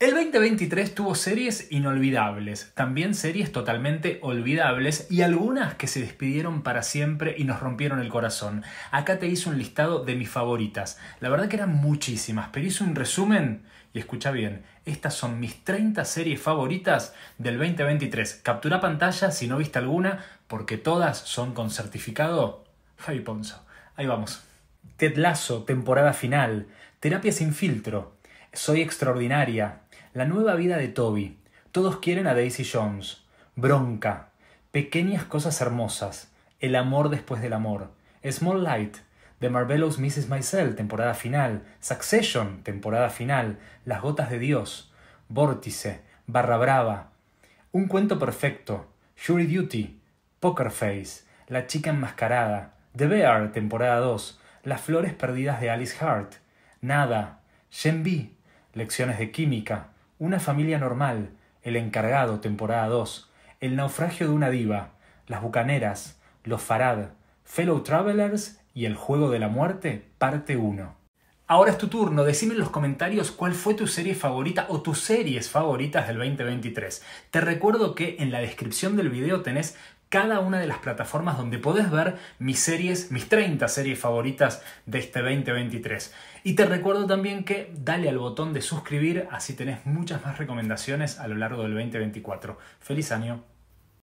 El 2023 tuvo series inolvidables, también series totalmente olvidables y algunas que se despidieron para siempre y nos rompieron el corazón. Acá te hice un listado de mis favoritas. La verdad que eran muchísimas, pero hice un resumen y escucha bien, estas son mis 30 series favoritas del 2023. Captura pantalla si no viste alguna, porque todas son con certificado Javi Ponzo. Ahí vamos. Ted Lasso, temporada final. Terapia sin filtro. Soy extraordinaria. La nueva vida de Toby. Todos quieren a Daisy Jones. Bronca. Pequeñas cosas hermosas. El amor después del amor. Small Light. The Marvelous Mrs. Maisel, temporada final. Succession, temporada final. Las gotas de Dios. Vórtice. Barra Brava. Un cuento perfecto. Jury Duty. Poker Face. La chica enmascarada. The Bear, temporada 2. Las flores perdidas de Alice Hart. Nada. Gen B. Lecciones de química. Una familia normal, El encargado, temporada 2, El naufragio de una diva, Las bucaneras, Los Farad, Fellow Travelers y El juego de la muerte, parte 1. Ahora es tu turno, decime en los comentarios cuál fue tu serie favorita o tus series favoritas del 2023. Te recuerdo que en la descripción del video tenés cada una de las plataformas donde podés ver mis series, mis 30 series favoritas de este 2023. Y te recuerdo también que dale al botón de suscribir, así tenés muchas más recomendaciones a lo largo del 2024. Feliz año.